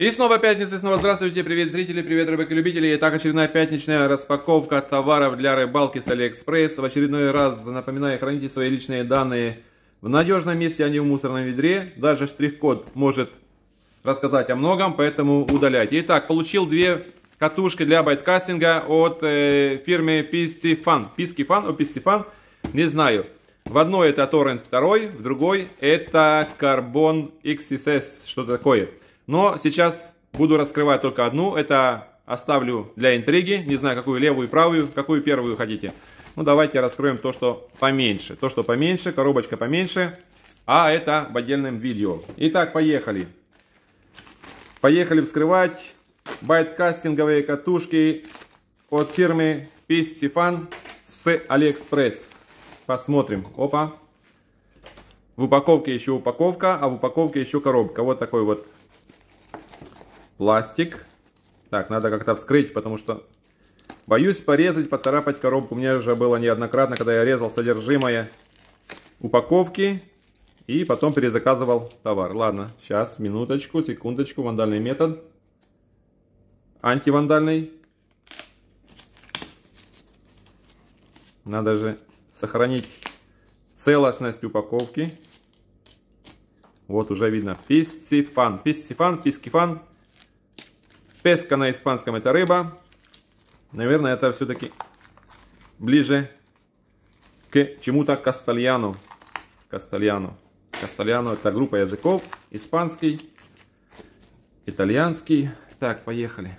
И снова пятница, и снова здравствуйте, привет зрители, привет рыбаки-любители. Итак, очередная пятничная распаковка товаров для рыбалки с Алиэкспресс. В очередной раз напоминаю, храните свои личные данные в надежном месте, а не в мусорном ведре. Даже штрих-код может рассказать о многом, поэтому удаляйте. Итак, получил две катушки для байткастинга от э, фирмы Piscifan. Piscifan, о Piscifan, не знаю. В одной это торрент, 2, в другой это Carbon XSS, что-то такое. Но сейчас буду раскрывать только одну. Это оставлю для интриги. Не знаю, какую левую и правую, какую первую хотите. Ну, давайте раскроем то, что поменьше. То, что поменьше, коробочка поменьше. А это в отдельном видео. Итак, поехали. Поехали вскрывать байткастинговые катушки от фирмы Pistifan с Алиэкспресс. Посмотрим. Опа. В упаковке еще упаковка, а в упаковке еще коробка. Вот такой вот пластик. Так, надо как-то вскрыть, потому что боюсь порезать, поцарапать коробку. У меня же было неоднократно, когда я резал содержимое упаковки и потом перезаказывал товар. Ладно, сейчас, минуточку, секундочку, вандальный метод. Антивандальный. Надо же сохранить целостность упаковки. Вот уже видно писцифан, писцифан, пискифан. Песка на испанском это рыба. Наверное, это все-таки ближе к чему-то кастальяну. Кастальяну. Кастальяну это группа языков. Испанский, итальянский. Так, поехали.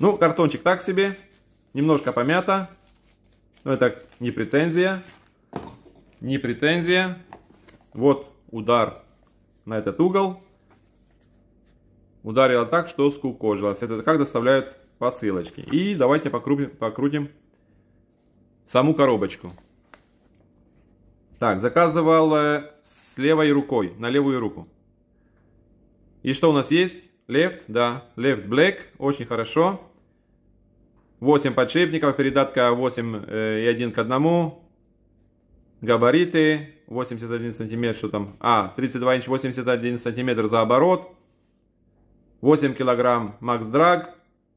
Ну, картончик так себе. Немножко помята. Но это не претензия. Не претензия. Вот удар на этот угол. Ударила так, что скукожилась. Это как доставляют посылочки. И давайте покрутим, покрутим саму коробочку. Так, заказывал э, с левой рукой, на левую руку. И что у нас есть? Left, да, Left Black, очень хорошо. 8 подшипников, передатка 8 э, и 1 к 1. Габариты 81 сантиметр, что там? А, 32 инч 81 сантиметр за оборот. 8 килограмм Макс Драг,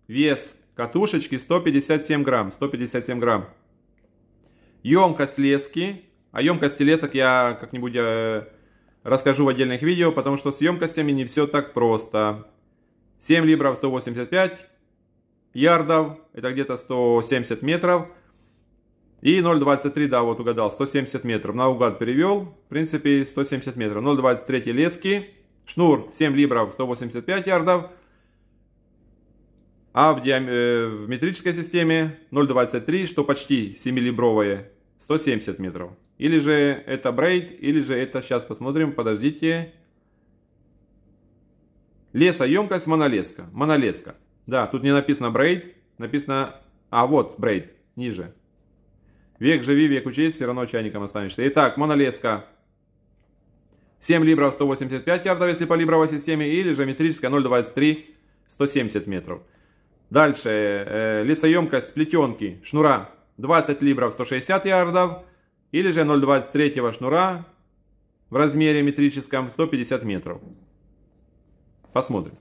вес катушечки 157 грамм, 157 грамм. Емкость лески, о емкости лесок я как-нибудь э, расскажу в отдельных видео, потому что с емкостями не все так просто. 7 либров 185 ярдов, это где-то 170 метров. И 0,23, да, вот угадал, 170 метров. Наугад перевел, в принципе, 170 метров. 0,23 лески. Шнур 7 либров 185 ярдов, а в, диам... Э, в метрической системе 0,23, что почти 7-либровые, 170 метров. Или же это брейд, или же это, сейчас посмотрим, подождите. Лесоемкость монолеска, монолеска. Да, тут не написано брейд, написано, а вот брейд, ниже. Век живи, век учись, все равно чайником останешься. Итак, монолеска 7 либров 185 ярдов, если по либровой системе, или же метрическая 0,23 170 метров. Дальше, э, лесоемкость плетенки шнура 20 либров 160 ярдов, или же 0,23 шнура в размере метрическом 150 метров. Посмотрим.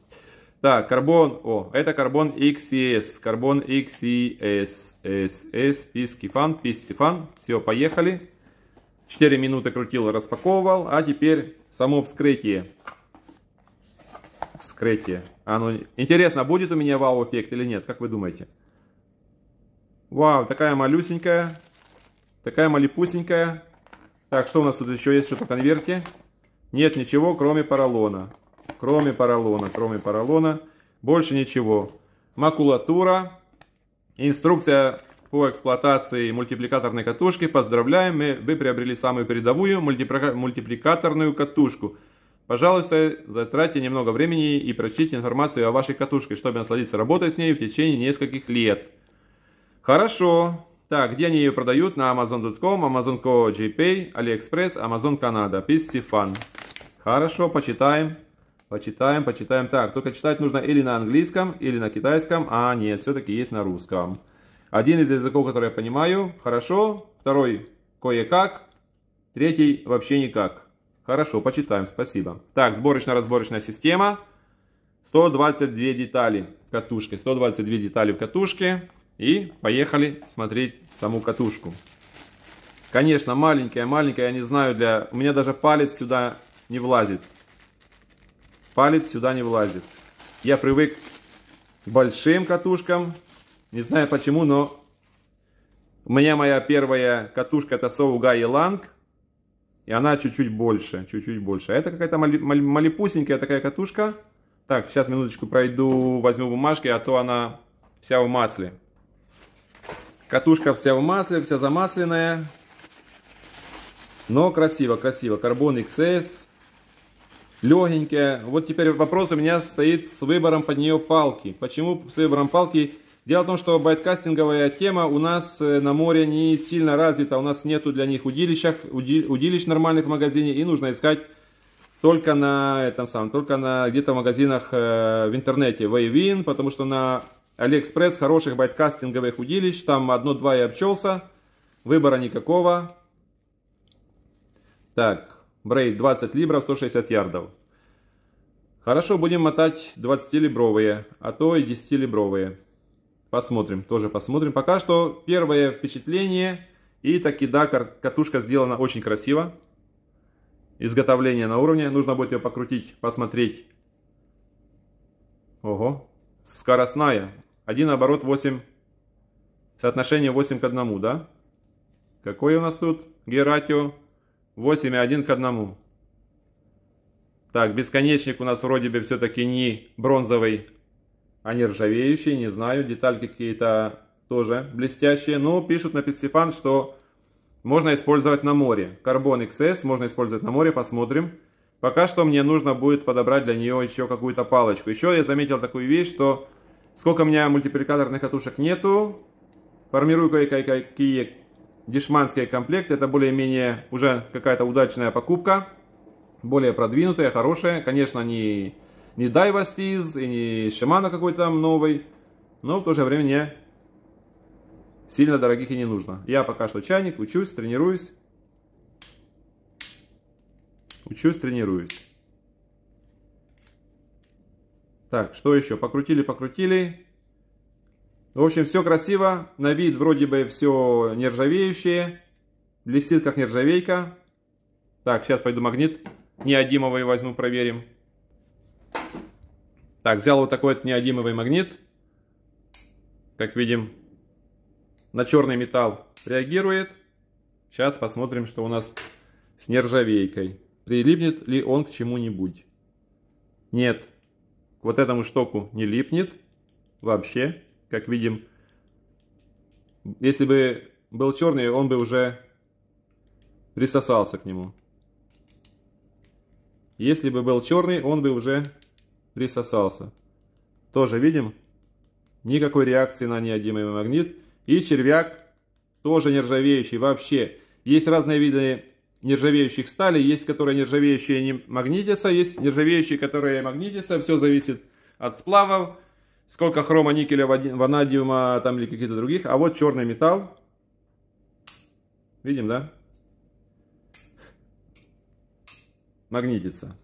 Так, карбон, о, это карбон XES, карбон XCS, SS, пискифан, Пискифан. все, поехали. 4 минуты крутил и распаковывал. А теперь само вскрытие. Вскрытие. Оно... А ну, интересно, будет у меня вау-эффект или нет? Как вы думаете? Вау, такая малюсенькая. Такая малипусенькая. Так, что у нас тут еще есть? Что-то в конверте? Нет ничего, кроме поролона. Кроме поролона, кроме поролона. Больше ничего. Макулатура. Инструкция по эксплуатации мультипликаторной катушки. Поздравляем, мы, вы приобрели самую передовую мультипликаторную катушку. Пожалуйста, затратьте немного времени и прочтите информацию о вашей катушке, чтобы насладиться работой с ней в течение нескольких лет. Хорошо. Так, где они ее продают? На Amazon.com, Amazon.co, AliExpress, Amazon Canada. Пистифан. Хорошо, почитаем. Почитаем, почитаем. Так, только читать нужно или на английском, или на китайском. А, нет, все-таки есть на русском. Один из языков, который я понимаю, хорошо. Второй кое-как. Третий вообще никак. Хорошо, почитаем, спасибо. Так, сборочно-разборочная система. 122 детали в катушке. 122 детали в катушке. И поехали смотреть саму катушку. Конечно, маленькая, маленькая, я не знаю, для... У меня даже палец сюда не влазит. Палец сюда не влазит. Я привык к большим катушкам, не знаю почему, но у меня моя первая катушка это Соуга и Ланг. И она чуть-чуть больше, чуть-чуть больше. А это какая-то мали, такая катушка. Так, сейчас минуточку пройду, возьму бумажки, а то она вся в масле. Катушка вся в масле, вся замасленная. Но красиво, красиво. Карбон XS. Легенькая. Вот теперь вопрос у меня стоит с выбором под нее палки. Почему с выбором палки Дело в том, что байткастинговая тема у нас э, на море не сильно развита, у нас нету для них удилищах, удилищ нормальных в магазине, и нужно искать только на этом самом, только на где-то в магазинах э, в интернете, Wavin, потому что на Алиэкспресс хороших байткастинговых удилищ, там одно-два и обчелся, выбора никакого. Так, брейд 20 либров, 160 ярдов. Хорошо, будем мотать 20-либровые, а то и 10-либровые. Посмотрим, тоже посмотрим. Пока что первое впечатление. И таки да, катушка сделана очень красиво. Изготовление на уровне. Нужно будет ее покрутить, посмотреть. Ого. Скоростная. Один оборот 8. Соотношение 8 к 1, да? Какое у нас тут? Гератио. и 8,1 к 1. Так, бесконечник у нас вроде бы все-таки не бронзовый, они ржавеющие, не знаю, детальки какие-то тоже блестящие. Но ну, пишут на Пестифан, что можно использовать на море. Карбон XS можно использовать на море, посмотрим. Пока что мне нужно будет подобрать для нее еще какую-то палочку. Еще я заметил такую вещь, что сколько у меня мультипликаторных катушек нету, формирую кое-какие дешманские комплекты. Это более-менее уже какая-то удачная покупка. Более продвинутая, хорошая. Конечно, они... Не не Дайвас Тиз, и не шамана какой-то там новый, но в то же время не сильно дорогих и не нужно. Я пока что чайник, учусь, тренируюсь. Учусь, тренируюсь. Так, что еще? Покрутили, покрутили. В общем, все красиво. На вид вроде бы все нержавеющее. Блестит, как нержавейка. Так, сейчас пойду магнит неодимовый возьму, проверим. Так, взял вот такой вот неодимовый магнит. Как видим, на черный металл реагирует. Сейчас посмотрим, что у нас с нержавейкой. Прилипнет ли он к чему-нибудь? Нет, к вот этому штоку не липнет вообще, как видим. Если бы был черный, он бы уже присосался к нему. Если бы был черный, он бы уже присосался. Тоже видим? Никакой реакции на неодимый магнит. И червяк тоже нержавеющий вообще. Есть разные виды нержавеющих стали, есть которые нержавеющие не магнитятся, есть нержавеющие, которые магнитятся. Все зависит от сплавов, сколько хрома, никеля, ванадиума там или каких-то других. А вот черный металл. Видим, да? Магнитится.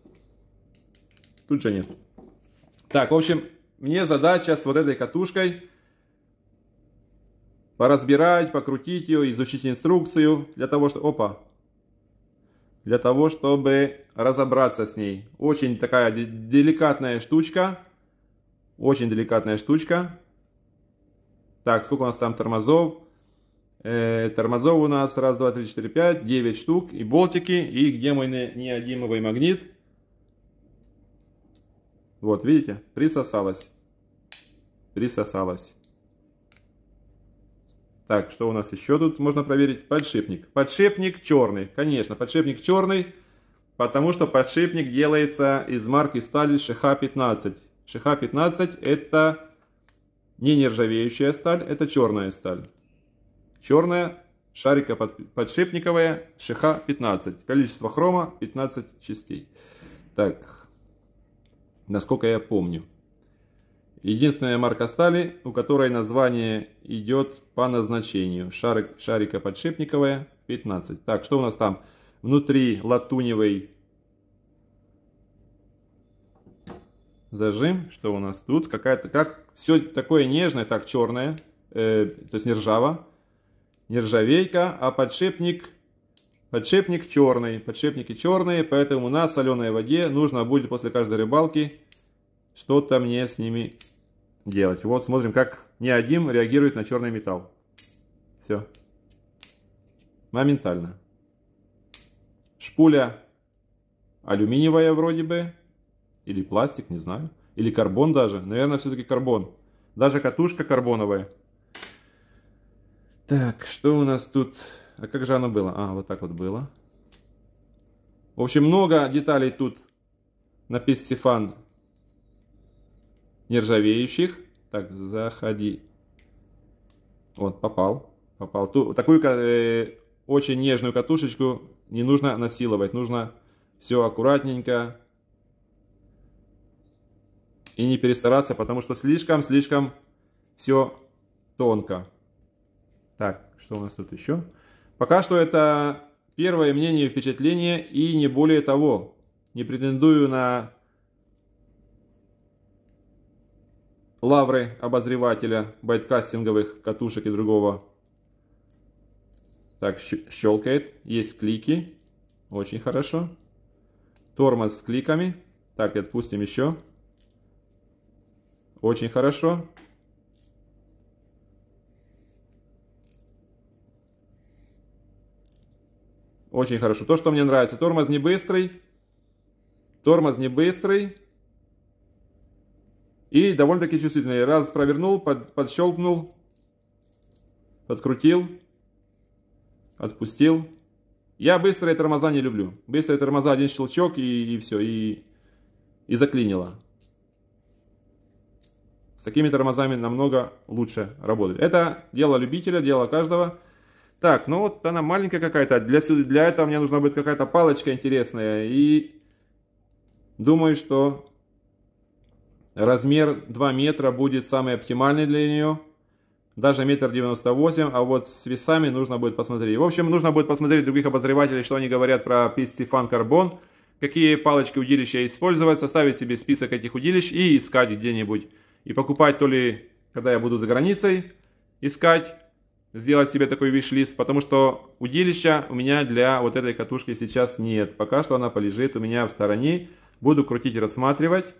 Тут же нет. Так, в общем, мне задача с вот этой катушкой поразбирать, покрутить ее, изучить инструкцию для того, что... Опа! Для того, чтобы разобраться с ней. Очень такая деликатная штучка. Очень деликатная штучка. Так, сколько у нас там тормозов? Э, тормозов у нас раз, два, три, четыре, пять, девять штук. И болтики, и где мой неодимовый магнит? Вот, видите, присосалась. Присосалась. Так, что у нас еще тут можно проверить? Подшипник. Подшипник черный. Конечно, подшипник черный, потому что подшипник делается из марки стали ШХ-15. ШХ-15 это не нержавеющая сталь, это черная сталь. Черная шарика подшипниковая ШХ-15. Количество хрома 15 частей. Так, насколько я помню. Единственная марка стали, у которой название идет по назначению. Шарик, шарика подшипниковая 15. Так, что у нас там? Внутри латуневый зажим. Что у нас тут? Какая-то, как все такое нежное, так черное, э, то есть нержава, нержавейка, а подшипник Подшипник черный, подшипники черные, поэтому на соленой воде нужно будет после каждой рыбалки что-то мне с ними делать. Вот смотрим, как неодим реагирует на черный металл. Все. Моментально. Шпуля алюминиевая вроде бы, или пластик, не знаю, или карбон даже. Наверное, все-таки карбон. Даже катушка карбоновая. Так, что у нас тут... А как же оно было? А, вот так вот было. В общем, много деталей тут на пестифан нержавеющих. Так, заходи. Вот, попал. Попал. Ту, такую э, очень нежную катушечку не нужно насиловать. Нужно все аккуратненько. И не перестараться, потому что слишком-слишком все тонко. Так, что у нас тут еще? Пока что это первое мнение и впечатление, и не более того. Не претендую на лавры обозревателя байткастинговых катушек и другого. Так, щелкает. Есть клики. Очень хорошо. Тормоз с кликами. Так, отпустим еще. Очень хорошо. Очень хорошо. То, что мне нравится. Тормоз не быстрый. Тормоз не быстрый. И довольно-таки чувствительный. Раз провернул, под, подщелкнул, подкрутил, отпустил. Я быстрые тормоза не люблю. Быстрые тормоза, один щелчок и, и все, и, и заклинило. С такими тормозами намного лучше работать. Это дело любителя, дело каждого. Так, ну вот она маленькая какая-то. А для, для этого мне нужна будет какая-то палочка интересная. И думаю, что размер 2 метра будет самый оптимальный для нее. Даже метр девяносто восемь, а вот с весами нужно будет посмотреть. В общем, нужно будет посмотреть других обозревателей, что они говорят про пестифан карбон, какие палочки удилища использовать, составить себе список этих удилищ и искать где-нибудь. И покупать то ли, когда я буду за границей, искать, сделать себе такой виш-лист, потому что удилища у меня для вот этой катушки сейчас нет. Пока что она полежит у меня в стороне. Буду крутить, и рассматривать.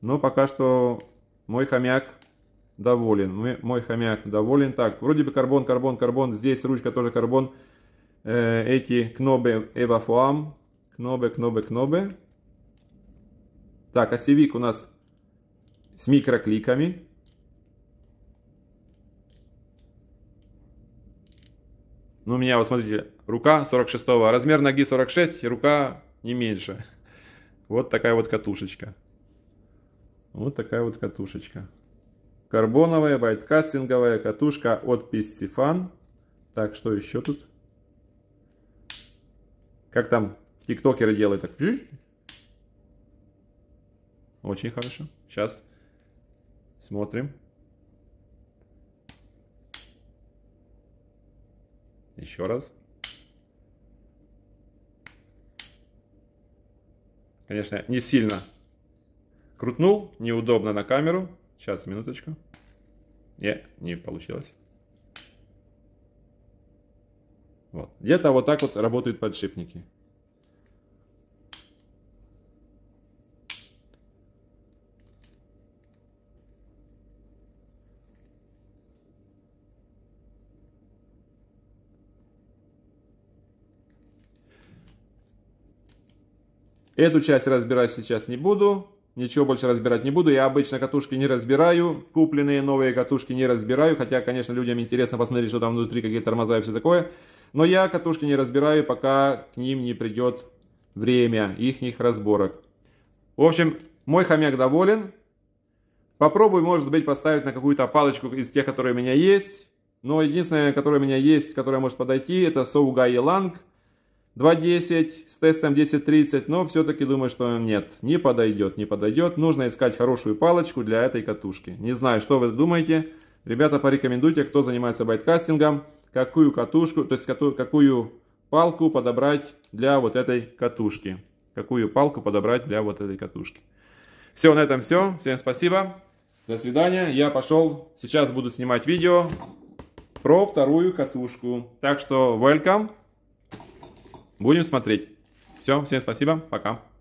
Но пока что мой хомяк доволен. Мой хомяк доволен. Так, вроде бы карбон, карбон, карбон. Здесь ручка тоже карбон. Э, эти кнобы эвафуам. Кнобы, кнобы, кнобы. Так, осевик у нас с микрокликами. Ну, у меня, вот смотрите, рука 46 -го, размер ноги 46, рука не меньше. Вот такая вот катушечка. Вот такая вот катушечка. Карбоновая, байткастинговая катушка от Piscifan. Так, что еще тут? Как там тиктокеры делают так? Очень хорошо. Сейчас смотрим. Еще раз. Конечно, не сильно крутнул, неудобно на камеру. Сейчас, минуточку. Не, не получилось. Вот. Где-то вот так вот работают подшипники. Эту часть разбирать сейчас не буду, ничего больше разбирать не буду. Я обычно катушки не разбираю, купленные новые катушки не разбираю, хотя, конечно, людям интересно посмотреть, что там внутри, какие тормоза и все такое. Но я катушки не разбираю, пока к ним не придет время их разборок. В общем, мой хомяк доволен. Попробую, может быть, поставить на какую-то палочку из тех, которые у меня есть. Но единственное, которое у меня есть, которое может подойти, это Соугай Ланг. 2.10 с тестом 10.30, но все-таки думаю, что нет, не подойдет, не подойдет. Нужно искать хорошую палочку для этой катушки. Не знаю, что вы думаете. Ребята, порекомендуйте, кто занимается байткастингом, какую катушку, то есть какую палку подобрать для вот этой катушки. Какую палку подобрать для вот этой катушки. Все, на этом все. Всем спасибо. До свидания. Я пошел. Сейчас буду снимать видео про вторую катушку. Так что welcome. Будем смотреть. Все, всем спасибо, пока.